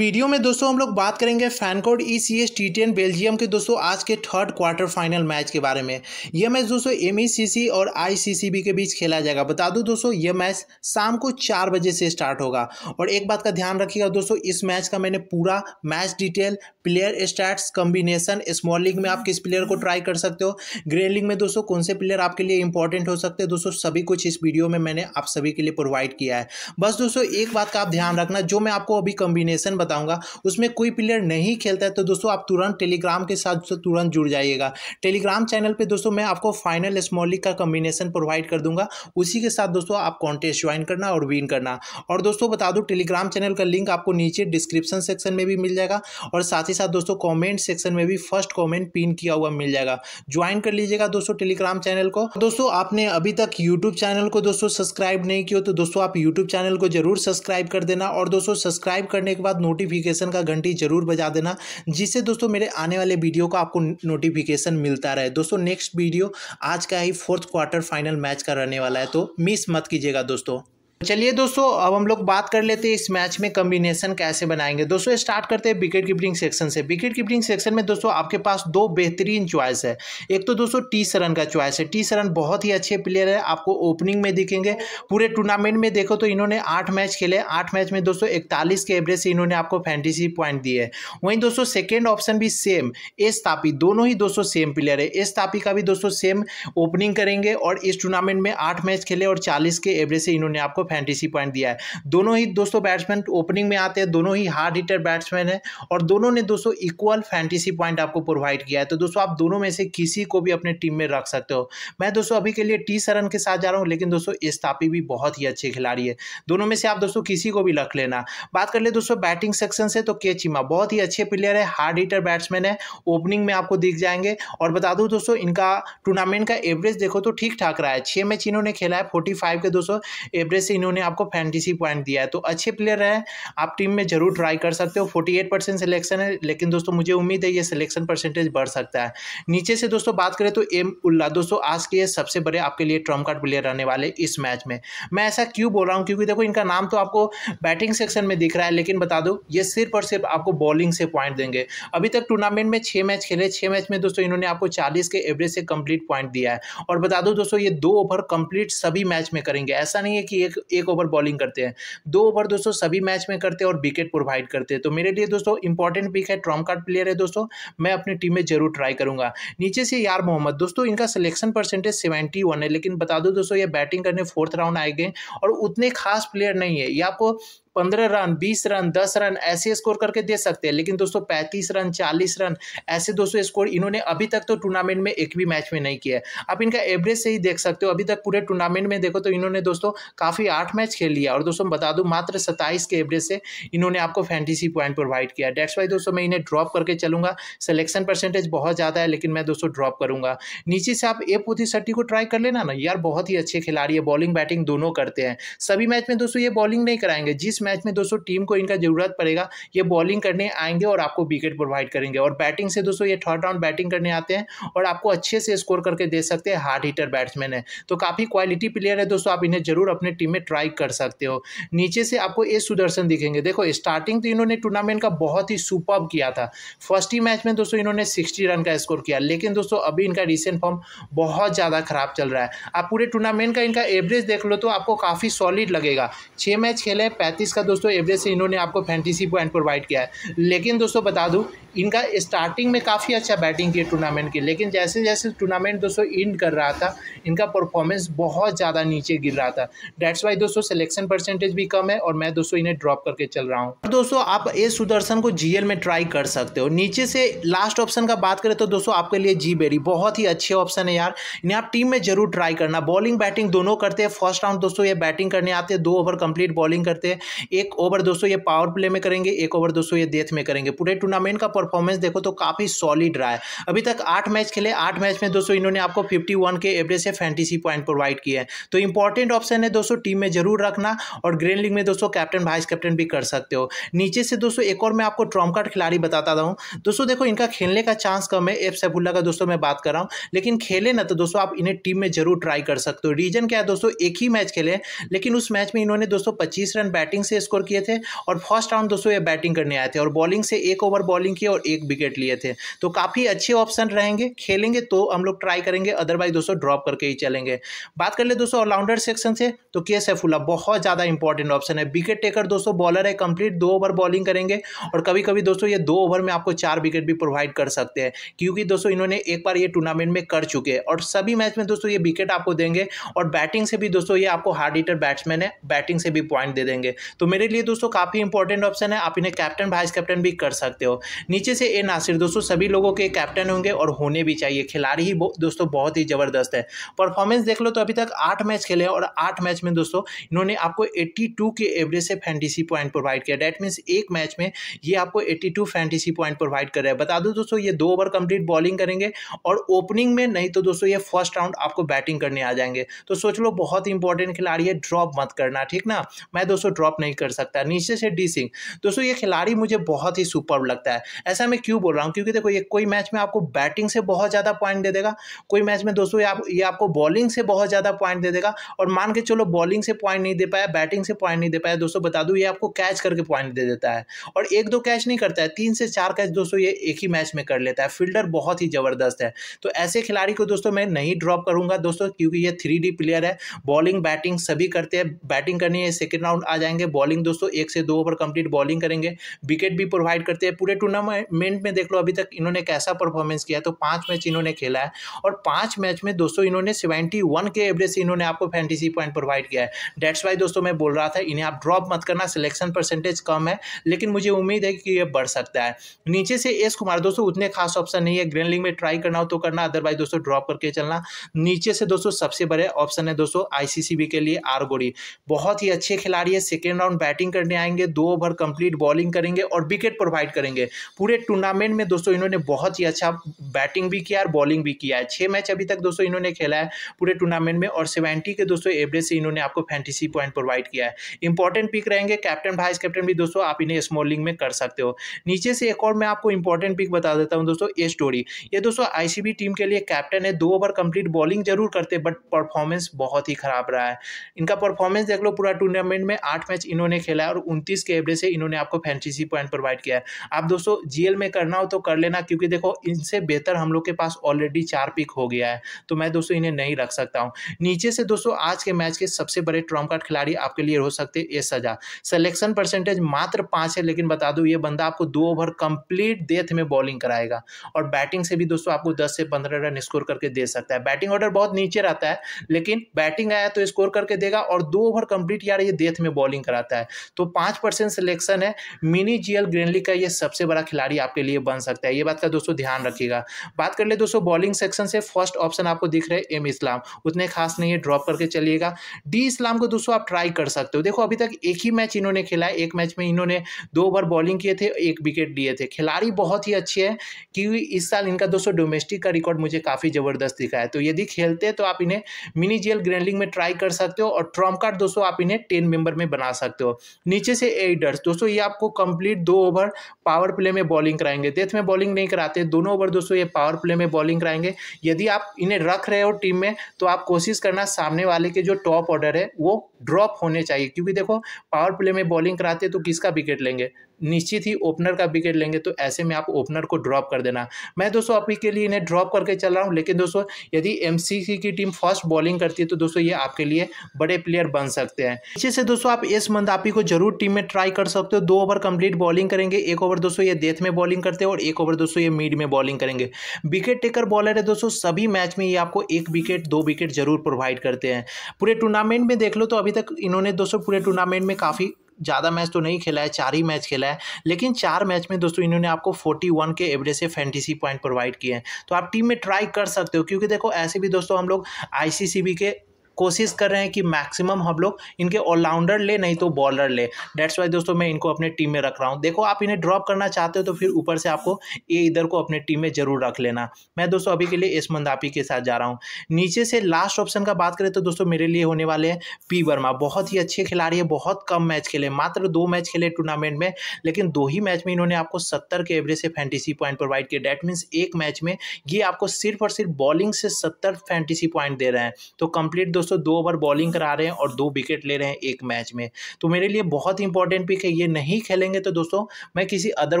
video में दोस्तों हम लोग बात करेंगे FanCode E C S T ten Belgium के दोस्तों आज के थर्ड क्वार्टर फाइनल मैच के बारे में यह मैच दोस्तों एम ई सी सी और आई सी सी बी के बीच खेला जाएगा बता दूँ दोस्तों यह मैच शाम को चार बजे से स्टार्ट होगा और एक बात का ध्यान रखिएगा दोस्तों इस मैच का मैंने पूरा match detail player stats combination small league में आप किस प्लेयर को ट्राई कर सकते हो ग्रेन लीग में दोस्तों कौन से प्लेयर आपके लिए इंपॉर्टेंट हो सकते हैं दोस्तों सभी कुछ इस वीडियो में मैंने आप सभी के लिए प्रोवाइड किया है बस दोस्तों एक बात का आप ध्यान रखना जो मैं आपको अभी कॉम्बिनेशन बताऊंगा उसमें कोई प्लेयर नहीं खेलता है तो दोस्तों आप तुरंत टेलीग्राम के साथ तुरंत जुड़ जाइएगा टेलीग्राम चैनल पर दोस्तों मैं आपको फाइनल स्मॉल लीग का कम्बिनेशन प्रोवाइड कर दूंगा उसी के साथ दोस्तों आप कॉन्टेस्ट ज्वाइन करना और विन करना और दोस्तों बता दूँ टेलीग्राम चैनल का लिंक आपको नीचे डिस्क्रिप्शन सेक्शन में भी मिल जाएगा और साथ ही साथ दोस्तों कॉमेंट सेक्शन में भी फर्स्ट कॉमेंट पिन किया हुआ मिल जाएगा ज्वाइन कर लीजिएगा दोस्तों टेलीग्राम चैनल को दोस्तों आपने अभी तक यूट्यूब चैनल को दोस्तों सब्सक्राइब नहीं किया तो दोस्तों आप यूट्यूब चैनल को जरूर सब्सक्राइब कर देना और दोस्तों सब्सक्राइब करने के बाद नोटिस नोटिफिकेशन का घंटी जरूर बजा देना जिससे दोस्तों मेरे आने वाले वीडियो का आपको नोटिफिकेशन मिलता रहे दोस्तों नेक्स्ट वीडियो आज का ही फोर्थ क्वार्टर फाइनल मैच का रहने वाला है तो मिस मत कीजिएगा दोस्तों चलिए दोस्तों अब हम लोग बात कर लेते हैं इस मैच में कम्बिनेशन कैसे बनाएंगे दोस्तों स्टार्ट करते हैं विकेट कीपिंग सेक्शन से विकेट कीपिंग सेक्शन में दोस्तों आपके पास दो बेहतरीन चॉइस है एक तो दोस्तों टी सरन का चॉइस है टी सरन बहुत ही अच्छे प्लेयर है आपको ओपनिंग में दिखेंगे पूरे टूर्नामेंट में देखो तो इन्होंने आठ मैच खेले आठ मैच में दोस्तों इकतालीस के एवरेज से इन्होंने आपको फैंटेसी पॉइंट दिए वहीं दोस्तों सेकेंड ऑप्शन भी सेम एस तापी दोनों ही दोस्तों सेम प्लेयर है एस तापी का भी दोस्तों सेम ओपनिंग करेंगे और इस टूर्नामेंट में आठ मैच खेले और चालीस के एवरेज से इन्होंने आपको फैंटेसी पॉइंट दिया है दोनों ही दोस्तों बैट्समैन ओपनिंग में आते हैं दोनों ही हार्ड हिटर बैट्समैन है और दोनों ने दोस्तों इक्वल फैंटेसी पॉइंट आपको प्रोवाइड किया है तो दोस्तों आप दोनों में से किसी को भी अपने टीम में रख सकते हो मैं दोस्तों अभी के लिए टी सरन के साथ जा रहा हूँ लेकिन दोस्तों इस्तापी भी बहुत ही अच्छे खिलाड़ी है दोनों में से आप दोस्तों किसी को भी रख लेना बात कर ले दोस्तों बैटिंग सेक्शन से तो के चीमा बहुत ही अच्छे प्लेयर है हार्ड हिटर बैट्समैन है ओपनिंग में आपको दिख जाएंगे और बता दूँ दोस्तों इनका टूर्नामेंट का एवरेज देखो तो ठीक ठाक रहा है छः मैच इन्होंने खेला है फोर्टी के दोस्तों एवरेज से इन्होंने आपको फैंटेसी पॉइंट दिया है तो अच्छे प्लेयर है आप टीम में जरूर ट्राई कर सकते हो फोर्टी एट परसेंट सिलेक्शन है लेकिन दोस्तों मुझे उम्मीद है ये सिलेक्शन परसेंटेज बढ़ सकता है नीचे से दोस्तों बात करें तो एम उल्ला दोस्तों आज के सबसे बड़े आपके लिए ट्रम्प कार्ड प्लेयर रहने वाले इस मैच में मैं ऐसा क्यों बोल रहा हूँ क्योंकि देखो इनका नाम तो आपको बैटिंग सेक्शन में दिख रहा है लेकिन बता दो ये सिर्फ और सिर्फ आपको बॉलिंग से पॉइंट देंगे अभी तक टूर्नामेंट में छः मैच खेले छः मैच में दोस्तों इन्होंने आपको चालीस के एवरेज से कंप्लीट पॉइंट दिया है और बता दो दोस्तों ये दो ओवर कंप्लीट सभी मैच में करेंगे ऐसा नहीं है कि एक एक ओवर बॉलिंग करते हैं दो ओवर दोस्तों सभी मैच में करते हैं और विकेट प्रोवाइड करते हैं तो मेरे लिए दोस्तों इंपॉर्टेंट पिक है ट्रॉम कार्ड प्लेयर है दोस्तों मैं अपनी टीम में जरूर ट्राई करूंगा नीचे से यार मोहम्मद दोस्तों इनका सिलेक्शन परसेंटेज सेवेंटी है लेकिन बता दो दोस्तों ये बैटिंग करने फोर्थ राउंड आए गए और उतने खास प्लेयर नहीं है ये आपको पंद्रह रन बीस रन दस रन ऐसे स्कोर करके दे सकते हैं लेकिन दोस्तों पैंतीस रन चालीस रन ऐसे दोस्तों स्कोर इन्होंने अभी तक तो टूर्नामेंट में एक भी मैच में नहीं किया है आप इनका एवरेज से ही देख सकते हो अभी तक पूरे टूर्नामेंट में देखो तो इन्होंने दोस्तों काफ़ी आठ मैच खेल लिया और दोस्तों बता दूँ मात्र सत्ताईस के एवरेज से इन्होंने आपको फैंटीसी पॉइंट प्रोवाइड किया डेट्स वाई दोस्तों मैं इन्हें ड्रॉप करके चलूंगा सिलेक्शन परसेंटेज बहुत ज़्यादा है लेकिन मैं दोस्तों ड्रॉप करूंगा नीचे से आप ए पोथी सट्टी को ट्राई कर लेना ना यार बहुत ही अच्छे खिलाड़ी है बॉलिंग बैटिंग दोनों करते हैं सभी मैच में दोस्तों ये बॉलिंग नहीं कराएंगे जिस मैच में दोस्तों टीम को इनका जरूरत पड़ेगा ये बॉलिंग करने आएंगे और आपको विकेट प्रोवाइड करेंगे और बैटिंग से दोस्तों ये थर्ड राउंड बैटिंग करने आते हैं और आपको अच्छे से स्कोर करके दे सकते हैं हार्ड हीटर बैट्समैन है तो काफ़ी क्वालिटी प्लेयर है दोस्तों आप इन्हें जरूर अपने टीम में ट्राई कर सकते हो नीचे से आपको ए सुदर्शन दिखेंगे देखो स्टार्टिंग तो इन्होंने टूर्नामेंट का बहुत ही सुपर किया था फर्स्ट ही मैच में दोस्तों इन्होंने सिक्सटी रन का स्कोर किया लेकिन दोस्तों अभी इनका रिसेंट फॉर्म बहुत ज़्यादा खराब चल रहा है आप पूरे टूर्नामेंट का इनका एवरेज देख लो तो आपको काफ़ी सॉलिड लगेगा छः मैच खेले हैं पैंतीस जिसका दोस्तों एवरेज से इन्होंने आपको फैंटीसी पॉइंट प्रोवाइड किया है लेकिन दोस्तों बता दूँ इनका स्टार्टिंग में काफ़ी अच्छा बैटिंग किया टूर्नामेंट की लेकिन जैसे जैसे टूर्नामेंट दोस्तों इंड कर रहा था इनका परफॉर्मेंस बहुत ज़्यादा नीचे गिर रहा था डेट्स वाई दोस्तों सिलेक्शन परसेंटेज भी कम है और मैं दोस्तों इन्हें ड्रॉप करके चल रहा हूँ दोस्तों आप ए सुदर्शन को जी में ट्राई कर सकते हो नीचे से लास्ट ऑप्शन का बात करें तो दोस्तों आपके लिए जी बेरी बहुत ही अच्छे ऑप्शन है यार इन्हें आप टीम में जरूर ट्राई करना बॉलिंग बैटिंग दोनों करते हैं फर्स्ट राउंड दोस्तों ये बैटिंग करने आते हैं दो ओवर कंप्लीट बॉलिंग करते हैं एक ओवर दोस्तों ये पावर प्ले में करेंगे एक ओवर दोस्तों ये डेथ में करेंगे पूरे टूर्नामेंट का परफॉर्मेंस देखो तो काफ़ी सॉलिड रहा है अभी तक आठ मैच खेले आठ मैच में दोस्तों इन्होंने आपको फिफ्टी के एवरेज से फैंटीसी पॉइंट प्रोवाइड किए हैं तो इंपॉर्टेंट ऑप्शन है दोस्तों टीम में जरूर रखना और ग्रेन लीग में दोस्तों कैप्टन वाइस कैप्टन भी कर सकते हो नीचे से दोस्तों एक और मैं आपको ट्रॉम कार्ड खिलाड़ी बताता रहा दोस्तों देखो इनका खेलने का चांस कम है एफ सैफुल्ला का दोस्तों मैं बात कर रहा हूँ लेकिन खेले ना तो दोस्तों आप इन्हें टीम में जरूर ट्राई कर सकते हो रीजन क्या है दोस्तों एक ही मैच खेले लेकिन उस मैच में इन्होंने दोस्तों पच्चीस रन बैटिंग से स्कोर किए थे और फर्स्ट राउंड दोस्तों ये बैटिंग करने आए थे और बॉलिंग से एक ओवर बॉलिंग किए और एक विकेट लिए थे तो काफ़ी अच्छे ऑप्शन रहेंगे खेलेंगे तो हम लोग ट्राई करेंगे अदरवाइज दोस्तों ड्रॉप करके ही चलेंगे बात कर ले दोस्तों ऑलराउंडर सेक्शन से तो के सैफुल्ला बहुत ज़्यादा इंपॉर्टेंट ऑप्शन है विकेट टेकर दोस्तों बॉलर है कंप्लीट दो ओवर बॉलिंग करेंगे और कभी कभी दोस्तों ये दो ओवर में आपको चार विकेट भी प्रोवाइड कर सकते हैं क्योंकि दोस्तों इन्होंने एक बार ये टूर्नामेंट में कर चुके हैं और सभी मैच में दोस्तों ये विकेट आपको देंगे और बैटिंग से भी दोस्तों ये आपको हार्ड हिटर बैट्समैन है बैटिंग से भी पॉइंट दे देंगे तो मेरे लिए दोस्तों काफ़ी इंपॉर्टेंट ऑप्शन है आप इन्हें कैप्टन वाइस कैप्टन भी कर सकते हो नीचे नीचे से ए नासिर दोस्तों सभी लोगों के कैप्टन होंगे और होने भी चाहिए खिलाड़ी ही दोस्तों बहुत ही ज़बरदस्त है परफॉर्मेंस देख लो तो अभी तक आठ मैच खेले हैं और आठ मैच में दोस्तों इन्होंने आपको एट्टी के एवरेज से फैंटीसी पॉइंट प्रोवाइड किया डैट मीन्स एक मैच में ये आपको एट्टी फैंटेसी पॉइंट प्रोवाइड कर रहे हैं बता दो दोस्तों ये दो ओवर कंप्लीट बॉलिंग करेंगे और ओपनिंग में नहीं तो दोस्तों ये फर्स्ट राउंड आपको बैटिंग करने आ जाएंगे तो सोच लो बहुत इंपॉर्टेंट खिलाड़ी है ड्रॉप मत करना ठीक ना मैं दोस्तों ड्रॉप नहीं कर सकता नीचे से डी सिंह दोस्तों ये खिलाड़ी मुझे बहुत ही सुपर लगता है ऐसा मैं क्यों बोल रहा हूँ क्योंकि देखो ये कोई मैच में आपको बैटिंग से बहुत ज़्यादा पॉइंट दे देगा कोई मैच में दोस्तों ये आप ये आपको बॉलिंग से बहुत ज़्यादा पॉइंट दे देगा और मान के चलो बॉलिंग से पॉइंट नहीं दे पाया बैटिंग से पॉइंट नहीं दे पाया दोस्तों बता दूँ ये आपको कैच करके पॉइंट दे देता है और एक दो कैच नहीं करता है तीन से चार कैच दोस्तों ये एक ही मैच में कर लेता है फील्डर बहुत ही ज़बरदस्त है तो ऐसे खिलाड़ी को दोस्तों मैं नहीं ड्रॉप करूँगा दोस्तों क्योंकि ये थ्री प्लेयर है बॉलिंग बैटिंग सभी करते हैं बैटिंग करनी है सेकेंड राउंड आ जाएंगे बॉलिंग दोस्तों एक से दो ओवर कंप्लीट बॉलिंग करेंगे विकेट भी प्रोवाइड करते हैं पूरे टूर्नामेंट टूर्नामेंट में देख लो अभी तक इन्होंने कैसा परफॉर्मेंस किया तो पांच मैच इन्होंने खेला है और पांच मैच में दोस्तों इन्होंने सेवेंटी वन के एवरेज से इन्होंने आपको फैंटेसी पॉइंट प्रोवाइड किया है डेट्स वाई दोस्तों मैं बोल रहा था इन्हें आप ड्रॉप मत करना सिलेक्शन परसेंटेज कम है लेकिन मुझे उम्मीद है कि यह बढ़ सकता है नीचे से एस कुमार दोस्तों उतने खास ऑप्शन नहीं है ग्रेन लिंग में ट्राई करना हो तो करना अदरवाइज दोस्तों ड्रॉप करके चलना नीचे से दोस्तों सबसे बड़े ऑप्शन है दोस्तों आईसीसीबी के लिए आर गोड़ी बहुत ही अच्छे खिलाड़ी है सेकेंड राउंड बैटिंग करने आएंगे दो ओवर कंप्लीट बॉलिंग करेंगे और विकेट प्रोवाइड करेंगे पूरे पूरे टूर्नामेंट में दोस्तों इन्होंने बहुत ही अच्छा बैटिंग भी किया और बॉलिंग भी किया है छः मैच अभी तक दोस्तों इन्होंने खेला है पूरे टूर्नामेंट में और सेवेंटी के दोस्तों एवरेज से इन्होंने आपको फैंटेसी पॉइंट प्रोवाइड किया है इंपॉर्टेंट पिक रहेंगे कैप्टन वाइस कैप्टन भी दोस्तों आप इन्हें स्मॉलिंग में कर सकते हो नीचे से एक और मैं आपको इंपॉर्टेंट पिक बता देता हूँ दोस्तों ए स्टोरी ये दोस्तों आईसीबी टीम के लिए कैप्टन है दो ओवर कंप्लीट बॉलिंग जरूर करते बट परफॉर्मेंस बहुत ही खराब रहा है इनका परफॉर्मेंस देख लो पूरा टूर्नामेंट में आठ मैच इन्होंने खेला है और उनतीस के एवरेज से इन्होंने आपको फैंटेसी पॉइंट प्रोवाइड किया है आप दोस्तों जीएल में करना हो तो कर लेना क्योंकि देखो इनसे बेहतर हम लोग के पास ऑलरेडी चार पिक हो गया है तो मैं दोस्तों इन्हें नहीं रख सकता हूँ नीचे से दोस्तों आज के मैच के सबसे बड़े ट्रम्प कार्ड खिलाड़ी आपके लिए हो सकते ए सजा सेलेक्शन परसेंटेज मात्र पाँच है लेकिन बता दो ये बंदा आपको दो ओवर कंप्लीट डेथ में बॉलिंग कराएगा और बैटिंग से भी दोस्तों आपको दस से पंद्रह रन स्कोर करके दे सकता है बैटिंग ऑर्डर बहुत नीचे रहता है लेकिन बैटिंग आया तो स्कोर करके देगा और दो ओवर कंप्लीट यार ये डेथ में बॉलिंग कराता है तो पाँच सिलेक्शन है मिनी जीएल ग्रेनली का ये सबसे बड़ा खिलाड़ी खिलाड़ी आपके लिए बन सकता है ये बात का दोस्तों ध्यान रखिएगा बात कर ले दोस्तों बॉलिंग सेक्शन से फर्स्ट ऑप्शन आपको दिख रहे एम इस्लाम उतने खास नहीं है ड्रॉप करके चलिएगा डी इस्लाम को दोस्तों आप ट्राई कर सकते हो देखो अभी तक एक ही मैच इन्होंने खेला है एक मैच में इन्होंने दो ओवर बॉलिंग किए थे एक विकेट लिए थे खिलाड़ी बहुत ही अच्छे हैं कि इस साल इनका दोस्तों डोमेस्टिक का रिकॉर्ड मुझे काफ़ी ज़बरदस्त दिखा है तो यदि खेलते हैं तो आप इन्हें मिनी जेल ग्रैंडलिंग में ट्राई कर सकते हो और ट्रॉम कार्ड दोस्तों आप इन्हें टेन मेंबर में बना सकते हो नीचे से एडर्स दोस्तों ये आपको कंप्लीट दो ओवर पावर प्ले में बॉलिंग कराएंगे डेथ में बॉलिंग नहीं कराते दोनों ओवर दोस्तों ये पावर प्ले में बॉलिंग कराएंगे यदि आप इन्हें रख रहे हो टीम में तो आप कोशिश करना सामने वाले के जो टॉप ऑर्डर है वो ड्रॉप होने चाहिए क्योंकि देखो पावर प्ले में बॉलिंग कराते तो किसका विकेट लेंगे निश्चित ही ओपनर का विकेट लेंगे तो ऐसे में आप ओपनर को ड्रॉप कर देना मैं दोस्तों आप के लिए इन्हें ड्रॉप करके चल रहा हूँ लेकिन दोस्तों यदि एम की टीम फर्स्ट बॉलिंग करती है तो दोस्तों ये आपके लिए बड़े प्लेयर बन सकते हैं पीछे से दोस्तों आप एस मंदापी को जरूर टीम में ट्राई कर सकते हो दो ओवर कंप्लीट बॉलिंग करेंगे एक ओवर दोस्तों ये डेथ में बॉलिंग करते हैं और एक ओवर दोस्तों ये मिड में बॉलिंग करेंगे विकेट टेकर बॉलर है दोस्तों सभी मैच में ये आपको एक विकेट दो विकेट जरूर प्रोवाइड करते हैं पूरे टूर्नामेंट में देख लो तो अभी तक इन्होंने दोस्तों पूरे टूर्नामेंट में काफ़ी ज़्यादा मैच तो नहीं खेला है चार ही मैच खेला है लेकिन चार मैच में दोस्तों इन्होंने आपको फोर्टी वन के एवरेज से फैंटेसी पॉइंट प्रोवाइड किए हैं तो आप टीम में ट्राई कर सकते हो क्योंकि देखो ऐसे भी दोस्तों हम लोग आई के कोशिश कर रहे हैं कि मैक्सिमम हम लोग इनके ऑलराउंडर ले नहीं तो बॉलर ले डेट्स वाई दोस्तों मैं इनको अपने टीम में रख रहा हूँ देखो आप इन्हें ड्रॉप करना चाहते हो तो फिर ऊपर से आपको ये इधर को अपने टीम में जरूर रख लेना मैं दोस्तों अभी के लिए एस मंदापी के साथ जा रहा हूँ नीचे से लास्ट ऑप्शन का बात करें तो दोस्तों मेरे लिए होने वाले हैं पी वर्मा बहुत ही अच्छे खिलाड़ी है बहुत कम मैच खेले मात्र दो मैच खेले टूर्नामेंट में लेकिन दो ही मैच में इन्होंने आपको सत्तर के एवरेज से फैंटीसी पॉइंट प्रोवाइड किया डैट मीन्स एक मैच में ये आपको सिर्फ और सिर्फ बॉलिंग से सत्तर फैंटीसी पॉइंट दे रहे हैं तो कंप्लीट दोस्तों दोस्तों दो ओवर बॉलिंग करा रहे हैं और दो विकेट ले रहे हैं एक मैच में तो मेरे लिए बहुत इंपॉर्टेंट पिक है ये नहीं खेलेंगे तो दोस्तों मैं किसी अदर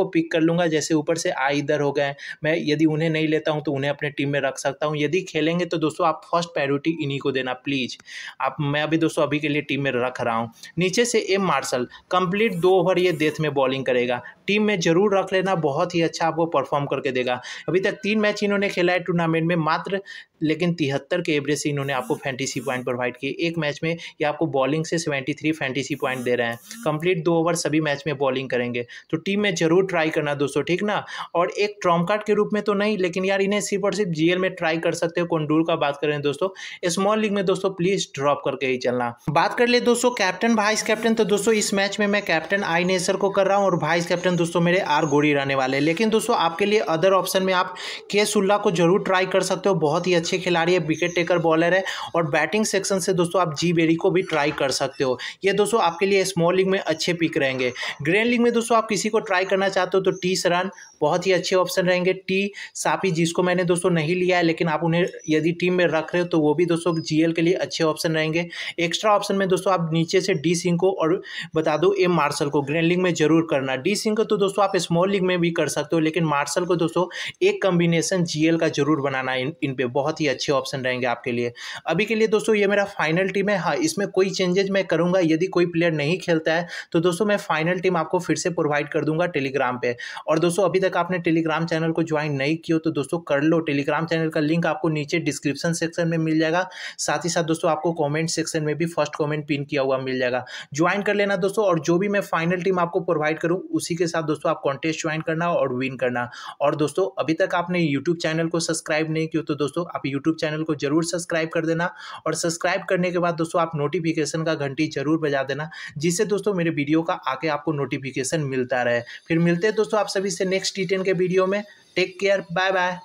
को पिक कर लूँगा जैसे ऊपर से आ इधर हो गए मैं यदि उन्हें नहीं लेता हूँ तो उन्हें अपने टीम में रख सकता हूँ यदि खेलेंगे तो दोस्तों आप फर्स्ट प्रायोरिटी इन्हीं को देना प्लीज़ आप मैं अभी दोस्तों अभी के लिए टीम में रख रहा हूँ नीचे से एम मार्शल कंप्लीट दो ओवर ये डेथ में बॉलिंग करेगा टीम में जरूर रख लेना बहुत ही अच्छा आपको परफॉर्म करके देगा अभी तक तीन मैच इन्होंने खेला है टूर्नामेंट में मात्र लेकिन तिहत्तर के एवरेज से इन्होंने आपको फैंटीसी पॉइंट प्रोवाइड किए एक मैच में ये आपको बॉलिंग से सेवेंटी थ्री फैंटीसी पॉइंट दे रहे हैं कंप्लीट दो ओवर सभी मैच में बॉलिंग करेंगे तो टीम में जरूर ट्राई करना दोस्तों ठीक ना और एक ट्रॉम कार्ड के रूप में तो नहीं लेकिन यार इन्हें सिर्फ और सिर्फ जीएल में ट्राई कर सकते हो कंडूर का बात करें दोस्तों स्मॉल लीग में दोस्तों प्लीज ड्रॉप करके ही चलना बात कर ले दोस्तों कैप्टन वाइस कैप्टन तो दोस्तों इस मैच में मैं कैप्टन आई नेसर को कर रहा हूँ और वाइस कैप्टन दोस्तों मेरे आर गोड़ी रहने वाले लेकिन दोस्तों आपके लिए अदर ऑप्शन में आप के सुल्ला को जरूर ट्राई कर सकते हो बहुत ही अच्छा अच्छे खिलाड़ी है विकेट टेकर बॉलर है और बैटिंग सेक्शन से दोस्तों आप जी बेरी को भी ट्राई कर सकते हो ये दोस्तों आपके लिए स्मॉल लीग में अच्छे पिक रहेंगे ग्रैंड लीग में दोस्तों आप किसी को ट्राई करना चाहते हो तो टी सरान बहुत ही अच्छे ऑप्शन रहेंगे टी सापी जिसको मैंने दोस्तों नहीं लिया है लेकिन आप उन्हें यदि टीम में रख रहे हो तो वो भी दोस्तों जीएल के लिए अच्छे ऑप्शन रहेंगे एक्स्ट्रा ऑप्शन में दोस्तों आप नीचे से डी सिंह को और बता दो एम मार्शल को ग्रैंड लीग में जरूर करना डी सिंह को तो दोस्तों आप स्मॉल लीग में भी कर सकते हो लेकिन मार्शल को दोस्तों एक कम्बिनेशन जीएल का जरूर बनाना इन, इन पे बहुत ही ही अच्छे ऑप्शन रहेंगे आपके लिए अभी के लिए दोस्तों ये मेरा फाइनल टीम है हाँ इसमें कोई चेंजेज मैं करूँगा यदि कोई प्लेयर नहीं खेलता है तो दोस्तों मैं फाइनल टीम आपको फिर से प्रोवाइड कर दूंगा टेलीग्राम पर और दोस्तों अभी तक आपने टेलीग्राम चैनल को ज्वाइन नहीं किया तो दोस्तों कर लो टेलीग्राम चैनल का लिंक आपको नीचे डिस्क्रिप्शन सेक्शन में मिल जाएगा साथ ही साथ दोस्तों आपको कॉमेंट सेक्शन में भी फर्स्ट कॉमेंट पिन किया हुआ मिल जाएगा ज्वाइन कर लेना दोस्तों और जो भी मैं फाइनल टीम आपको प्रोवाइड करूँ उसी के साथ दोस्तों आप कॉन्टेस्ट ज्वाइन करना और विन करना और दोस्तों अभी तक आपने यूट्यूब चैनल को सब्सक्राइब नहीं किया तो दोस्तों आप यूट्यूब चैनल को जरूर सब्सक्राइब कर देना और सब्सक्राइब करने के बाद दोस्तों आप नोटिफिकेशन का घंटी जरूर बजा देना जिससे दोस्तों मेरे वीडियो का आके आपको नोटिफिकेशन मिलता रहे फिर मिलते हैं दोस्तों आप सभी से नेक्स्ट डिटेन के वीडियो में टेक केयर बाय बाय